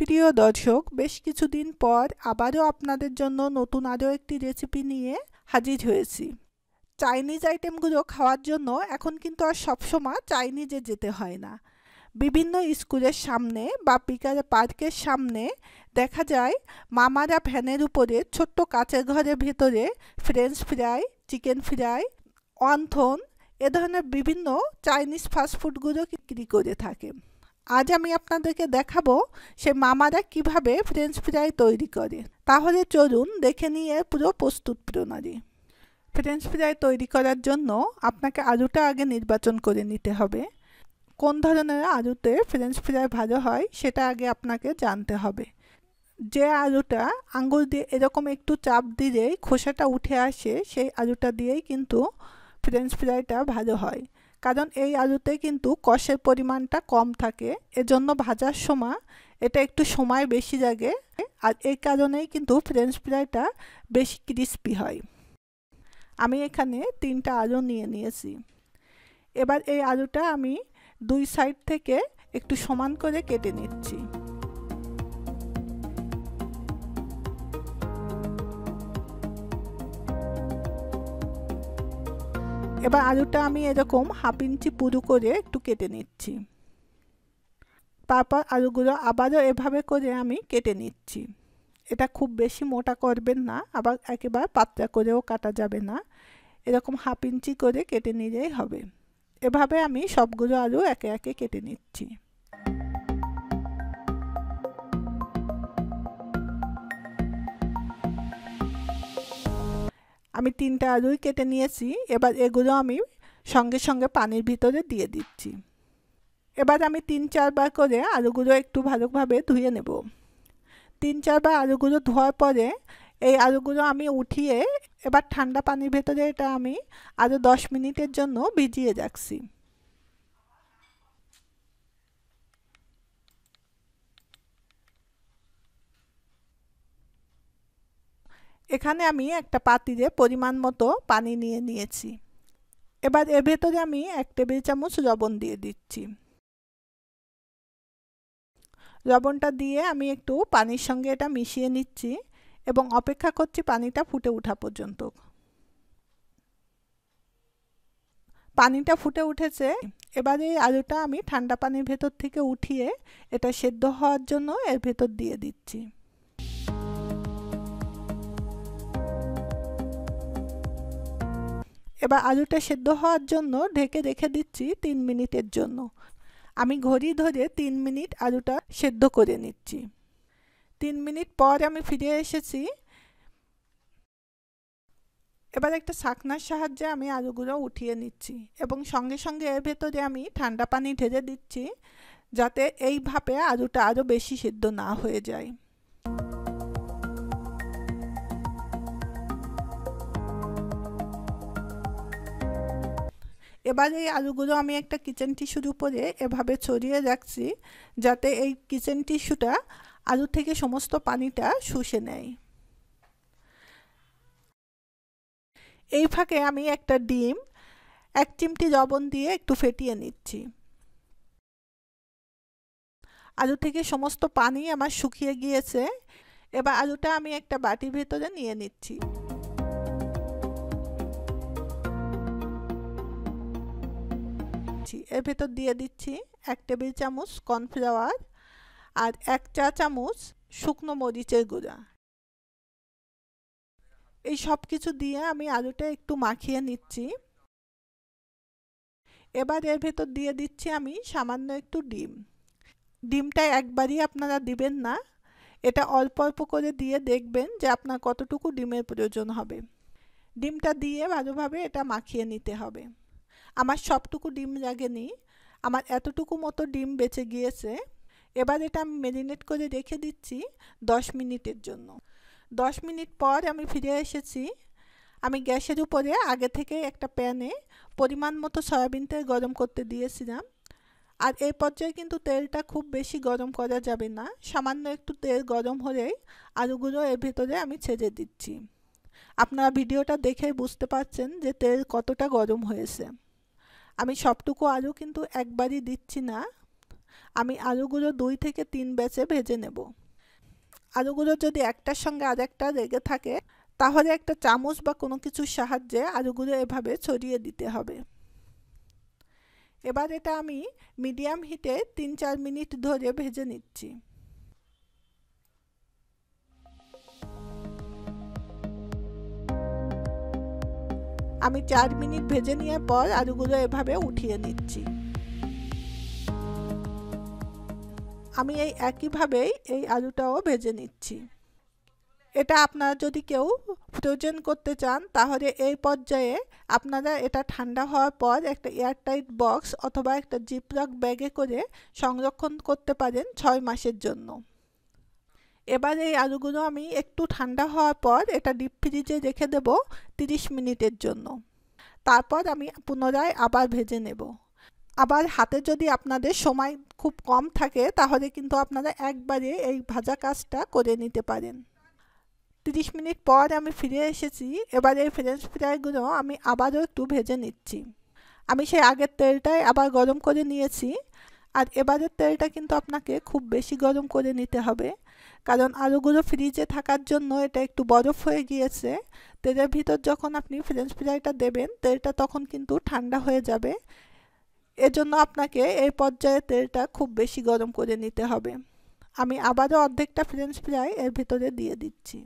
প্রিয় দর্শক বেশ কিছুদিন পর আবারও আপনাদের জন্য নতুন আরও একটি রেসিপি নিয়ে হাজির হয়েছি চাইনিজ আইটেমগুলো খাওয়ার জন্য এখন কিন্তু আর সবসময় চাইনিজে যেতে হয় না বিভিন্ন স্কুলের সামনে বা পিকার পার্কের সামনে দেখা যায় মামারা ভ্যানের উপরে ছোট্ট কাঁচের ঘরের ভেতরে French fry chicken fry wonton এ ধরনের বিভিন্ন চাইনিজ ফাস্টফুডগুলো বিক্রি করে থাকে আজ আমি আপনাদেরকে দেখাবো সে মামারা কিভাবে ফ্রেঞ্চ ফ্রাই তৈরি করে তাহলে চলুন দেখে নিয়ে পুরো প্রস্তুত প্রণালী ফ্রেঞ্চ ফ্রাই তৈরি করার জন্য আপনাকে আলুটা আগে নির্বাচন করে নিতে হবে কোন ধরনের আলুতে ফ্রেঞ্চ ফ্রাই ভালো হয় সেটা আগে আপনাকে জানতে হবে যে আলুটা আঙুল দিয়ে এরকম একটু চাপ দিলেই খোসাটা উঠে আসে সেই আলুটা দিয়েই কিন্তু ফ্রেঞ্চ ফ্রাইটা ভালো হয় কারণ এই আলুতে কিন্তু কষের পরিমাণটা কম থাকে এজন্য ভাজার সময় এটা একটু সময় বেশি লাগে আর এই কারণেই কিন্তু ফ্রেঞ্চ ফ্রাইটা বেশি ক্রিস্পি হয় আমি এখানে তিনটা আলু নিয়ে নিয়েছি এবার এই আলুটা আমি দুই সাইড থেকে একটু সমান করে কেটে নিচ্ছি এবার আলুটা আমি এরকম হাফ ইঞ্চি পুরু করে একটু কেটে নিচ্ছি তারপর আলুগুলো আবারও এভাবে করে আমি কেটে নিচ্ছি এটা খুব বেশি মোটা করবেন না আবার একেবারে পাতলা করেও কাটা যাবে না এরকম হাফ ইঞ্চি করে কেটে নিলেই হবে এভাবে আমি সবগুলো আলু একে একে কেটে নিচ্ছি আমি তিনটা আলুই কেটে নিয়েছি এবার এগুলো আমি সঙ্গে সঙ্গে পানির ভিতরে দিয়ে দিচ্ছি এবার আমি তিন চারবার করে আলুগুলো একটু ভালোভাবে ধুয়ে নেব তিন চারবার আলুগুলো ধোয়ার পরে এই আলুগুলো আমি উঠিয়ে এবার ঠান্ডা পানির ভেতরে এটা আমি আরও দশ মিনিটের জন্য ভিজিয়ে রাখছি এখানে আমি একটা পাতিলে পরিমাণ মতো পানি নিয়ে নিয়েছি এবার এর ভেতরে আমি এক টেবিল চামচ লবণ দিয়ে দিচ্ছি লবণটা দিয়ে আমি একটু পানির সঙ্গে এটা মিশিয়ে নিচ্ছি এবং অপেক্ষা করছি পানিটা ফুটে ওঠা পর্যন্ত পানিটা ফুটে উঠেছে এবারে এই আলুটা আমি ঠান্ডা পানির ভেতর থেকে উঠিয়ে এটা সেদ্ধ হওয়ার জন্য এর ভেতর দিয়ে দিচ্ছি এবার আলুটা সেদ্ধ হওয়ার জন্য ঢেকে রেখে দিচ্ছি তিন মিনিটের জন্য আমি ঘড়ি ধরে তিন মিনিট আলুটা সেদ্ধ করে নিচ্ছি তিন মিনিট পর আমি ফিরে এসেছি এবার একটা শাকনার সাহায্যে আমি আলুগুলো উঠিয়ে নিচ্ছি এবং সঙ্গে সঙ্গে এর ভেতরে আমি ঠান্ডা পানি ঢেলে দিচ্ছি যাতে এই আলুটা আরও বেশি সেদ্ধ না হয়ে যায় এবার এই আলুগুলো আমি একটা কিচেন টিস্যুর উপরে এভাবে ছড়িয়ে রাখছি যাতে এই কিচেন টিস্যুটা আলু থেকে সমস্ত পানিটা শুষে নেয় এই ফাঁকে আমি একটা ডিম এক চিমটি লবণ দিয়ে একটু ফেটিয়ে নিচ্ছি আলু থেকে সমস্ত পানি আমার শুকিয়ে গিয়েছে এবার আলুটা আমি একটা বাটির ভেতরে নিয়ে নিচ্ছি দিচ্ছি এর ভেতর দিয়ে দিচ্ছি এক টেবিল চামচ কর্নফ্লাওয়ার আর এক চা চামচ শুকনো মরিচের গুঁড়া এই সব কিছু দিয়ে আমি আলুটা একটু মাখিয়ে নিচ্ছি এবার এর ভেতর দিয়ে দিচ্ছি আমি সামান্য একটু ডিম ডিমটা একবারই আপনারা দিবেন না এটা অল্প অল্প করে দিয়ে দেখবেন যে আপনার কতটুকু ডিমের প্রয়োজন হবে ডিমটা দিয়ে ভালোভাবে এটা মাখিয়ে নিতে হবে আমার সবটুকু ডিম লাগেনি আমার এতটুকু মতো ডিম বেঁচে গিয়েছে এবার এটা আমি ম্যারিনেট করে রেখে দিচ্ছি দশ মিনিটের জন্য দশ মিনিট পর আমি ফিরে এসেছি আমি গ্যাসের উপরে আগে থেকে একটা প্যানে পরিমাণ মতো সয়াবিন তেল গরম করতে দিয়েছিলাম আর এই পর্যায়ে কিন্তু তেলটা খুব বেশি গরম করা যাবে না সামান্য একটু তেল গরম হলেই আলুগুলো এর ভেতরে আমি ছেড়ে দিচ্ছি আপনারা ভিডিওটা দেখে বুঝতে পারছেন যে তেল কতটা গরম হয়েছে আমি সবটুকু আলু কিন্তু একবারই দিচ্ছি না আমি আলুগুলো দুই থেকে তিন ব্যাচে ভেজে নেব আলুগুলো যদি একটার সঙ্গে আরেকটা লেগে থাকে তাহলে একটা চামচ বা কোনো কিছুর সাহায্যে আলুগুলো এভাবে ছড়িয়ে দিতে হবে এবার এটা আমি মিডিয়াম হিটে তিন চার মিনিট ধরে ভেজে নিচ্ছি আমি চার মিনিট ভেজে নেওয়ার পর আলুগুলো এভাবে উঠিয়ে নিচ্ছি আমি এই একইভাবেই এই আলুটাও ভেজে নিচ্ছি এটা আপনারা যদি কেউ ফ্রোজেন করতে চান তাহলে এই পর্যায়ে আপনারা এটা ঠান্ডা হওয়ার পর একটা এয়ারটাইট বক্স অথবা একটা জিপলক ব্যাগে করে সংরক্ষণ করতে পারেন ছয় মাসের জন্য এবার এই আলুগুলো আমি একটু ঠান্ডা হওয়ার পর এটা ডিপ ফ্রিজে রেখে দেব 30 মিনিটের জন্য তারপর আমি পুনরায় আবার ভেজে নেব আবার হাতে যদি আপনাদের সময় খুব কম থাকে তাহলে কিন্তু আপনারা একবারে এই ভাজা কাজটা করে নিতে পারেন 30 মিনিট পর আমি ফিরে এসেছি এবার এই ফ্রেঞ্চ ফ্রাইগুলো আমি আবারও একটু ভেজে নিচ্ছি আমি সেই আগের তেলটাই আবার গরম করে নিয়েছি আর এবারের তেলটা কিন্তু আপনাকে খুব বেশি গরম করে নিতে হবে কারণ আলুগুলো ফ্রিজে থাকার জন্য এটা একটু বরফ হয়ে গিয়েছে তেলের ভিতর যখন আপনি ফ্রেঞ্চ ফ্রাইটা দেবেন তেলটা তখন কিন্তু ঠান্ডা হয়ে যাবে এজন্য আপনাকে এই পর্যায়ে তেলটা খুব বেশি গরম করে নিতে হবে আমি আবারও অর্ধেকটা ফ্রেঞ্চ ফ্রাই এর ভিতরে দিয়ে দিচ্ছি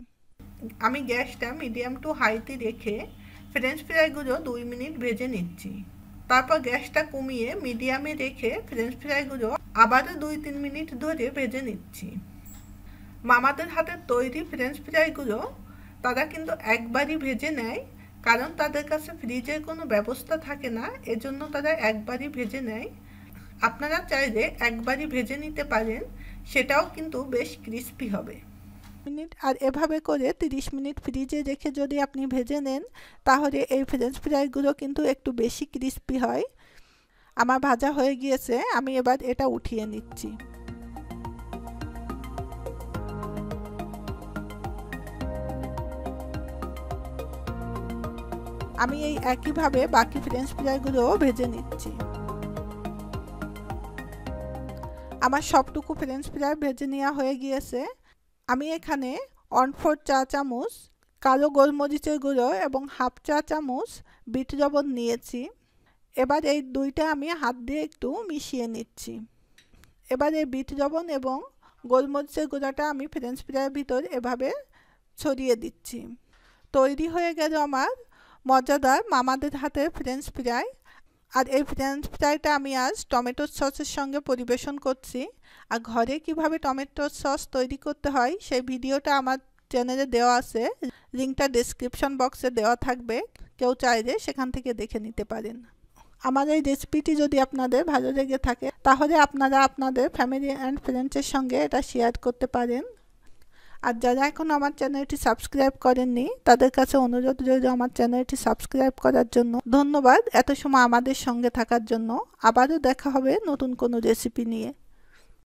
আমি গ্যাসটা মিডিয়াম টু হাইতে রেখে ফ্রেঞ্চ ফ্রাইগুলো দুই মিনিট ভেজে নিচ্ছি তারপর গ্যাসটা কমিয়ে মিডিয়ামে রেখে ফ্রেঞ্চ ফ্রাইগুলো আবারও দুই তিন মিনিট ধরে ভেজে নিচ্ছি মামাদের হাতে তৈরি ফ্রেঞ্চ ফ্রাইগুলো তারা কিন্তু একবারই ভেজে নেয় কারণ তাদের কাছে ফ্রিজের কোনো ব্যবস্থা থাকে না এজন্য তারা একবারই ভেজে নেয় আপনারা চাইলে একবারই ভেজে নিতে পারেন সেটাও কিন্তু বেশ ক্রিস্পি হবে মিনিট আর এভাবে করে 30 মিনিট ফ্রিজে রেখে যদি আপনি ভেজে নেন তাহলে এই ফ্রেঞ্চ ফ্রাইগুলো কিন্তু একটু বেশি ক্রিস্পি হয় আমার ভাজা হয়ে গিয়েছে আমি এবার এটা উঠিয়ে নিচ্ছি আমি এই একইভাবে বাকি ফ্রেঞ্চ ফ্রাইগুলোও ভেজে নিচ্ছি আমার সবটুকু ফ্রেঞ্চ ফ্রাই ভেজে নেওয়া হয়ে গিয়েছে আমি এখানে অন ফোর চা চামচ কালো গোলমরিচের গুঁড়ো এবং হাফ চা চামচ বিট লবণ নিয়েছি এবার এই দুইটা আমি হাত দিয়ে একটু মিশিয়ে নিচ্ছি এবার এই বিট লবণ এবং গোলমরিচের গুঁড়োটা আমি ফ্রেঞ্চ ফ্রাইয়ের ভিতর এভাবে ছড়িয়ে দিচ্ছি তৈরি হয়ে গেল আমার মজাদার মামাদের হাতের ফ্রেঞ্চ ফ্রাই আর এই ফ্রেঞ্চ ফ্রাইটা আমি আজ টমেটো সসের সঙ্গে পরিবেশন করছি আর ঘরে কিভাবে টমেটো সস তৈরি করতে হয় সেই ভিডিওটা আমার চ্যানেলে দেওয়া আছে লিঙ্কটা ডিসক্রিপশন বক্সে দেওয়া থাকবে কেউ চাইলে সেখান থেকে দেখে নিতে পারেন আমার এই রেসিপিটি যদি আপনাদের ভালো লেগে থাকে তাহলে আপনারা আপনাদের ফ্যামিলি অ্যান্ড ফ্রেন্ডসের সঙ্গে এটা শেয়ার করতে পারেন আর যারা এখন আমার চ্যানেলটি সাবস্ক্রাইব করেননি তাদের কাছে অনুরোধ রইল আমার চ্যানেলটি সাবস্ক্রাইব করার জন্য ধন্যবাদ এত সময় আমাদের সঙ্গে থাকার জন্য আবারও দেখা হবে নতুন কোনো রেসিপি নিয়ে